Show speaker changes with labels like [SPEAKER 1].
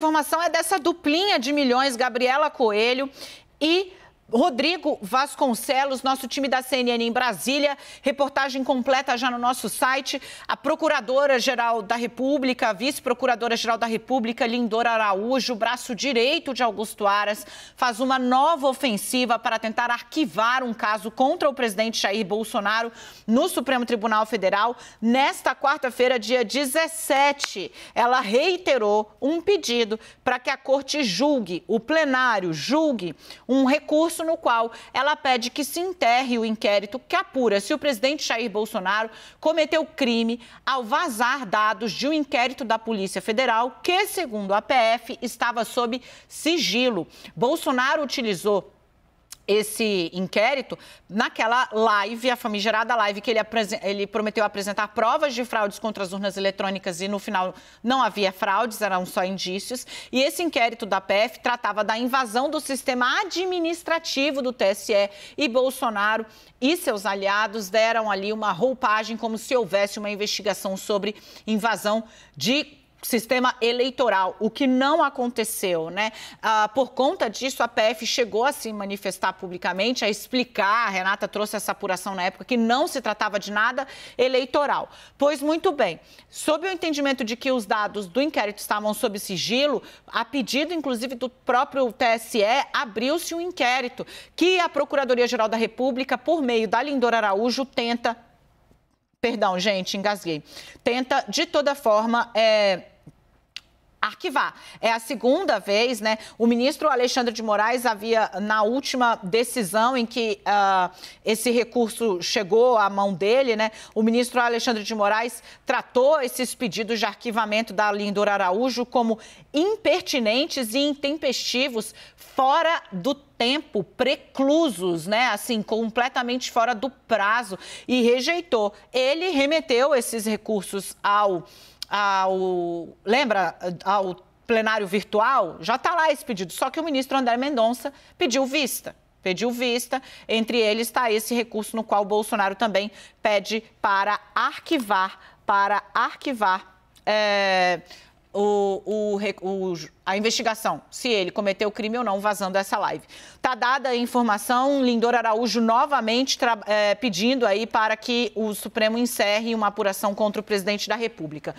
[SPEAKER 1] informação é dessa duplinha de milhões, Gabriela Coelho e Rodrigo Vasconcelos, nosso time da CNN em Brasília. Reportagem completa já no nosso site. A Procuradora-Geral da República, Vice-Procuradora-Geral da República, Lindora Araújo, braço direito de Augusto Aras, faz uma nova ofensiva para tentar arquivar um caso contra o presidente Jair Bolsonaro no Supremo Tribunal Federal. Nesta quarta-feira, dia 17, ela reiterou um pedido para que a Corte julgue, o plenário julgue, um recurso no qual ela pede que se enterre o inquérito que apura se o presidente Jair Bolsonaro cometeu crime ao vazar dados de um inquérito da Polícia Federal que, segundo a PF, estava sob sigilo. Bolsonaro utilizou esse inquérito naquela live, a famigerada live que ele, ele, prometeu apresentar provas de fraudes contra as urnas eletrônicas e no final não havia fraudes, eram só indícios. E esse inquérito da PF tratava da invasão do sistema administrativo do TSE e Bolsonaro e seus aliados deram ali uma roupagem como se houvesse uma investigação sobre invasão de sistema eleitoral, o que não aconteceu, né? Ah, por conta disso, a PF chegou a se manifestar publicamente, a explicar, a Renata trouxe essa apuração na época, que não se tratava de nada eleitoral. Pois muito bem, sob o entendimento de que os dados do inquérito estavam sob sigilo, a pedido, inclusive, do próprio TSE, abriu-se um inquérito que a Procuradoria-Geral da República, por meio da Lindora Araújo, tenta Perdão, gente, engasguei. Tenta, de toda forma, é, arquivar. É a segunda vez, né? O ministro Alexandre de Moraes havia, na última decisão em que uh, esse recurso chegou à mão dele, né? O ministro Alexandre de Moraes tratou esses pedidos de arquivamento da Lindor Araújo como impertinentes e intempestivos, fora do tempo preclusos, né? Assim, completamente fora do prazo e rejeitou. Ele remeteu esses recursos ao. ao lembra? Ao plenário virtual, já está lá esse pedido. Só que o ministro André Mendonça pediu vista pediu vista. Entre eles está esse recurso no qual o Bolsonaro também pede para arquivar, para arquivar. É, o, o, o, a investigação, se ele cometeu o crime ou não, vazando essa live. Tá dada a informação, Lindor Araújo novamente é, pedindo aí para que o Supremo encerre uma apuração contra o presidente da República.